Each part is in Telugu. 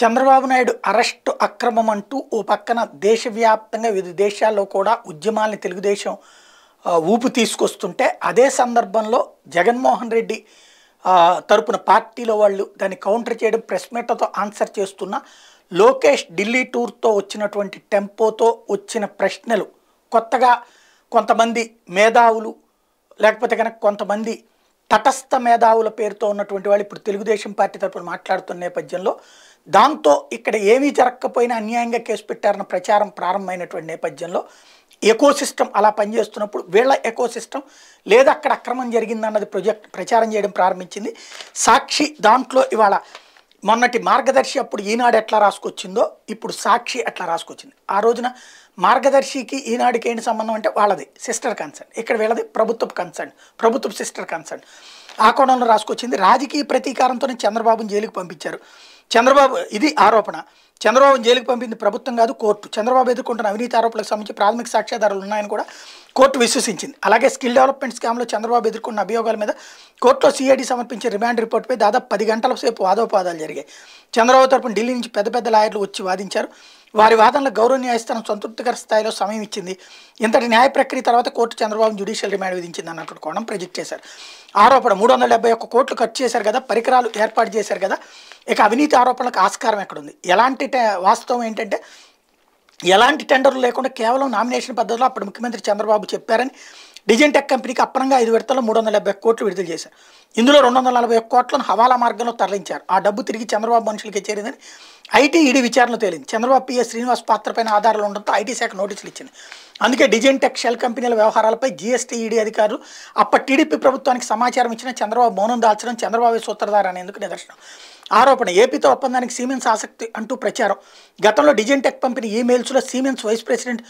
చంద్రబాబు నాయుడు అరెస్టు అక్రమం అంటూ ఓ పక్కన దేశవ్యాప్తంగా వివిధ దేశాల్లో కూడా ఉద్యమాల్ని తెలుగుదేశం ఊపు తీసుకొస్తుంటే అదే సందర్భంలో జగన్మోహన్ రెడ్డి తరపున పార్టీలో వాళ్ళు దాన్ని కౌంటర్ చేయడం ప్రెస్ మీటర్తో ఆన్సర్ చేస్తున్న లోకేష్ ఢిల్లీ టూర్తో వచ్చినటువంటి టెంపోతో వచ్చిన ప్రశ్నలు కొత్తగా కొంతమంది మేధావులు లేకపోతే కనుక కొంతమంది తటస్థ మేధావుల పేరుతో ఉన్నటువంటి వాళ్ళు ఇప్పుడు తెలుగుదేశం పార్టీ తరఫున మాట్లాడుతున్న నేపథ్యంలో దాంతో ఇక్కడ ఏమీ జరగకపోయినా అన్యాయంగా కేసు పెట్టారన్న ప్రచారం ప్రారంభమైనటువంటి నేపథ్యంలో సిస్టమ్ అలా పనిచేస్తున్నప్పుడు వీళ్ళ సిస్టమ్ లేదా అక్కడ అక్రమం జరిగిందన్నది ప్రొజెక్ట్ ప్రచారం చేయడం ప్రారంభించింది సాక్షి దాంట్లో ఇవాళ మొన్నటి మార్గదర్శి అప్పుడు ఈనాడు ఎట్లా రాసుకొచ్చిందో ఇప్పుడు సాక్షి ఎట్లా రాసుకొచ్చింది ఆ రోజున మార్గదర్శికి ఈనాడుకి ఏంటి సంబంధం అంటే వాళ్ళది సిస్టర్ కన్సర్న్ ఇక్కడ వీళ్ళది ప్రభుత్వ కన్సర్న్ ప్రభుత్వ సిస్టర్ కన్సర్న్ ఆ కోణంలో రాసుకొచ్చింది రాజకీయ ప్రతీకారంతోనే చంద్రబాబును జైలుకి పంపించారు చంద్రబాబు ఇది ఆరోపణ చంద్రబాబు జైలుకి పంపింది ప్రభుత్వం కాదు కోర్టు చంద్రబాబు ఎదుర్కొంటున్న అవినీతి ఆరోపణలకు సంబంధించి ప్రాథమిక సాక్ష్యాధారాలు ఉన్నాయని కూడా కోర్టు విశ్వసించింది అలాగే స్కిల్ డెవలప్మెంట్ స్కామ్లో చంద్రబాబు ఎదుర్కొన్న అభియోగాల మీద కోర్టులో సిఐడి సమర్పించే రిమాండ్ రిపోర్ట్పై దాదాపు పది గంటల సేపు వాదోపవాదాలు జరిగాయి చంద్రబాబు తరపున ఢిల్లీ నుంచి పెద్ద పెద్ద లాయర్లు వచ్చి వాదించారు వారి వాదనలు గౌరవ న్యాయస్థానం సంతృప్తికర స్థాయిలో సమయం ఇచ్చింది ఇంతటి న్యాయ ప్రక్రియ తర్వాత కోర్టు చంద్రబాబు జ్యుడిషియల్ రిమాండ్ విధించింది అన్నట్టు కోణం ప్రొజెక్ట్ చేశారు ఆరోపణ మూడు వందల డెబ్బై ఒక్క కోట్లు ఖర్చు చేశారు కదా పరికరాలు ఏర్పాటు చేశారు కదా ఇక అవినీతి ఆరోపణలకు ఆస్కారం ఎక్కడుంది ఎలాంటి వాస్తవం ఏంటంటే ఎలాంటి టెండర్లు లేకుండా కేవలం నామినేషన్ పద్ధతిలో అప్పుడు ముఖ్యమంత్రి చంద్రబాబు చెప్పారని డిజైన్ టెక్ కంపెనీకి అప్పనంగా ఐదు విడతల్లో మూడు వందల డెబ్బై కోట్లు విడుదల చేశారు ఇందులో రెండు వందల నలభై కోట్లను హవాలా మార్గంలో తరలించారు ఆ డబ్బు తిరిగి చంద్రబాబు మనుషులకి చేరిందని ఐటీ ఈడీ విచారణ తేలింది చంద్రబాబు పిఎస్ శ్రీనివాస్ పాత్రపైన ఆధారాలు ఉండడంతో ఐటీ శాఖ నోటీసులు ఇచ్చింది అందుకే డిజైన్ టెక్ షెల్ కంపెనీల వ్యవహారాలపై జీఎస్టీ ఈడీ అధికారులు అప్పటి టీడీపీ ప్రభుత్వానికి సమాచారం ఇచ్చిన చంద్రబాబు మౌనం దాల్చడం చంద్రబాబు సూత్రధార అనేందుకు నిదర్శనం ఆరోపణ ఏపీతో ఒప్పందానికి సీమెన్స్ ఆసక్తి అంటూ ప్రచారం గతంలో డిజైన్ టెక్ పంపిన ఈమెయిల్స్లో సీమెన్స్ వైస్ ప్రెసిడెంట్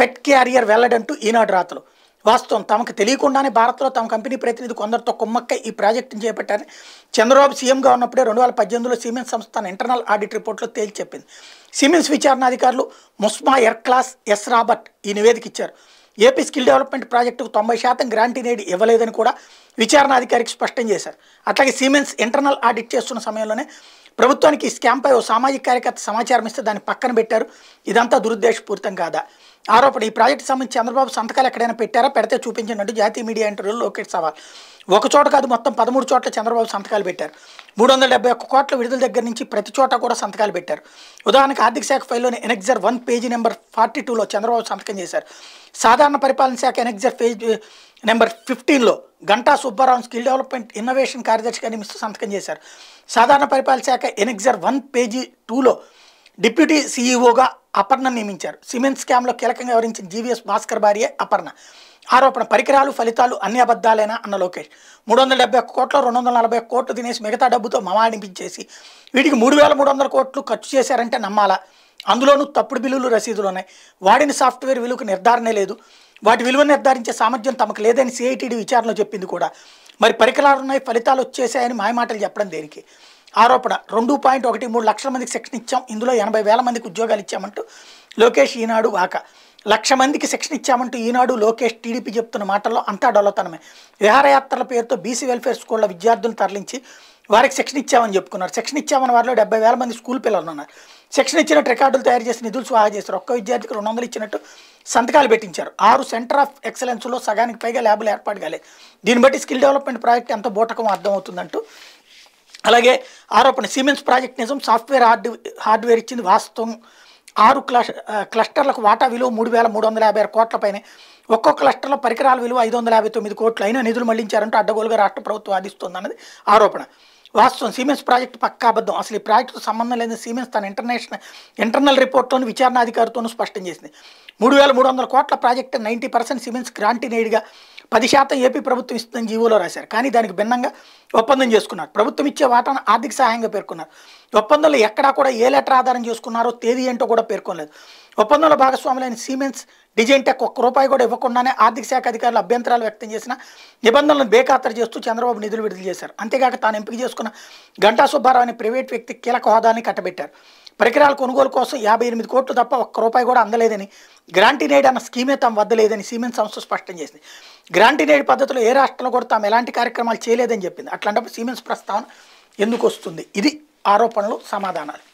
పెట్ క్యారియర్ వెల్లడంటూ ఈనాడు రాతలు వాస్తవం తమకు తెలియకుండానే భారత్లో తమ కంపెనీ ప్రతినిధి కొందరితో కుమ్మక్క ఈ ప్రాజెక్టును చేపట్టారని చంద్రబాబు సీఎంగా ఉన్నప్పుడే రెండు వేల పద్దెనిమిదిలో సిమెన్స్ సంస్థ ఇంటర్నల్ ఆడిట్ రిపోర్ట్లో తేల్చి చెప్పింది సిమెంట్స్ విచారణాధికారులు ముస్మా ఎర్ క్లాస్ ఎస్ రాబర్ట్ ఈ నివేదిక ఇచ్చారు ఏపీ స్కిల్ డెవలప్మెంట్ ప్రాజెక్టుకు తొంభై శాతం గ్రాంటీ నేడు ఇవ్వలేదని కూడా విచారణాధికారికి స్పష్టం చేశారు అట్లాగే సిమెంట్స్ ఇంటర్నల్ ఆడిట్ చేస్తున్న సమయంలోనే ప్రభుత్వానికి ఈ స్కామ్పై ఓ సామాజిక కార్యకర్త సమాచారం ఇస్తే దాన్ని పక్కన పెట్టారు ఇదంతా దురుద్దేశపూరితం కాదా ఆరోపణ ఈ ప్రాజెక్టు సంబంధించి చంద్రబాబు సంతకాలు ఎక్కడైనా పెట్టారా పెడితే చూపించినట్టు జాతీయ మీడియా ఇంటర్వ్యూలు లోకేష్ సవాల్ ఒక చోట కాదు మొత్తం పదమూడు చోట్ల చంద్రబాబు సంతకాలు పెట్టారు మూడు వందల డెబ్బై ఒక్క కోట్ల విడుదల దగ్గర నుంచి ప్రతి చోట కూడా సంతకాలు పెట్టారు ఉదాహరణకు ఆర్థిక శాఖ ఫైల్లోని annexure one page number forty టూలో చంద్రబాబు సంతకం చేశారు సాధారణ పరిపాలన శాఖ ఎనెక్జర్ పేజ్ నెంబర్ ఫిఫ్టీన్లో Ganta Subbarao skill development innovation కార్యదర్శిగా నిమిస్తూ సంతకం చేశారు సాధారణ పరిపాలన శాఖ ఎనెక్జర్ వన్ పేజీ టూలో డిప్యూటీ సీఈఓగా అపర్ణ నియమించారు సిమెంట్ స్కామ్లో కీలకంగా వివరించిన జీవీఎస్ భాస్కర్ భార్య అపర్ణ ఆరోపణ పరికరాలు ఫలితాలు అన్ని అబద్ధాలేనా అన్న లోకేష్ మూడు వందల డెబ్బై ఒక్క కోట్లు రెండు వందల నలభై కోట్లు తినేసి మిగతా డబ్బుతో మమాడిపించేసి వీటికి మూడు వేల మూడు వందల కోట్లు ఖర్చు చేశారంటే నమ్మాలా అందులోనూ తప్పుడు బిల్లులు రసీదులు ఉన్నాయి వాడిన సాఫ్ట్వేర్ విలువకు నిర్ధారణే లేదు వాటి విలువ నిర్ధారించే సామర్థ్యం తమకు లేదని సిఐటిడి విచారణలో చెప్పింది కూడా మరి పరికరాలు ఉన్నాయి ఫలితాలు వచ్చేసాయని మాయమాటలు చెప్పడం దేనికి ఆరోపణ రెండు పాయింట్ ఒకటి మూడు లక్షల మందికి శిక్షణ ఇచ్చాం ఇందులో ఎనభై వేల మందికి ఉద్యోగాలు ఇచ్చామంటూ లోకేష్ ఈనాడు వాక లక్ష మందికి శిక్షణ ఇచ్చామంటూ ఈనాడు లోకేష్ టీడీపీ చెప్తున్న మాటల్లో అంతా డొల్లతనమే విహారయాత్రల పేరుతో బీసీ వెల్ఫేర్ స్కూళ్ళ విద్యార్థులను తరలించి వారికి శిక్షణ ఇచ్చామని చెప్పుకున్నారు శిక్షణ ఇచ్చామని వారిలో డెబ్బై వేల మంది స్కూల్ పిల్లలు ఉన్నారు శిక్షణ ఇచ్చినట్టు రికార్డులు తయారు చేసి నిధులు స్వాహ చేశారు ఒక్క విద్యార్థికి రెండు వందలు ఇచ్చినట్టు సంతకాలు పెట్టించారు ఆరు సెంటర్ ఆఫ్ ఎక్సలెన్స్లో సగానికి పైగా ల్యాబులు ఏర్పాటు కాలేదు దీన్ని బట్టి స్కిల్ డెవలప్మెంట్ ప్రాజెక్ట్ ఎంత బోటకం అర్థమవుతుందంటూ అలాగే ఆరోపణ సిమెన్స్ ప్రాజెక్ట్ నిజం సాఫ్ట్వేర్ హార్డ్ హార్డ్వేర్ ఇచ్చింది వాస్తవం ఆరు క్లస్ క్లస్టర్లకు వాటా విలువ మూడు వేల మూడు వందల యాభై ఆరు కోట్లపైనే ఒక్కో క్లస్టర్లో పరికరాల విలువ ఐదు వందల యాభై తొమ్మిది కోట్లు అయినా నిధులు మళ్లించారంటూ అడ్డగోలుగా రాష్ట్ర ప్రభుత్వం వాదిస్తుంది అన్నది ఆరోపణ వాస్తవం సిమెన్స్ ప్రాజెక్టు పక్కా అబద్ధం అసలు ఈ ప్రాజెక్టు సంబంధం లేని సిమెన్స్ తన ఇంటర్నేషనల్ ఇంటర్నల్ రిపోర్ట్తోనూ విచారణాధికారితోనూ స్పష్టం చేసింది మూడు వేల మూడు వందల కోట్ల ప్రాజెక్టు నైంటీ పర్సెంట్ సిమెన్స్ గ్రాంటీ నేడిగా పది శాతం ఏపీ ప్రభుత్వం ఇస్తుందని జీవోలో రాశారు కానీ దానికి భిన్నంగా ఒప్పందం చేసుకున్నారు ప్రభుత్వం ఇచ్చే వాటాను ఆర్థిక సహాయంగా పేర్కొన్నారు ఒప్పందంలో ఎక్కడా కూడా ఏ లెటర్ ఆధారం చేసుకున్నారో తేదీ ఏంటో కూడా పేర్కొనలేదు ఒప్పందంలో భాగస్వాములైన సిమెంట్స్ డిజైన్ టెక్ ఒక్క రూపాయి కూడా ఇవ్వకుండానే ఆర్థిక శాఖ అధికారులు అభ్యంతరాలు వ్యక్తం చేసిన నిబంధనలను బేఖాతరు చేస్తూ చంద్రబాబు నిధులు విడుదల చేశారు అంతేకాక తాను ఎంపిక చేసుకున్న గంటా సుబ్బారావు అనే ప్రైవేట్ వ్యక్తి కీలక హోదాని కట్టబెట్టారు పరికరాల కొనుగోలు కోసం యాభై ఎనిమిది కోట్లు తప్ప ఒక్క రూపాయి కూడా అందలేదని గ్రాంటీనేడ్ అన్న స్కీమే తాము వద్ద లేదని సిమెంట్ సంస్థ స్పష్టం చేసింది గ్రాంటీనేడ్ పద్ధతిలో ఏ రాష్ట్రంలో కూడా తాము ఎలాంటి కార్యక్రమాలు చేయలేదని చెప్పింది అట్లాంటప్పుడు సిమెంట్స్ ప్రస్తావన ఎందుకు వస్తుంది ఇది ఆరోపణలు సమాధానాలు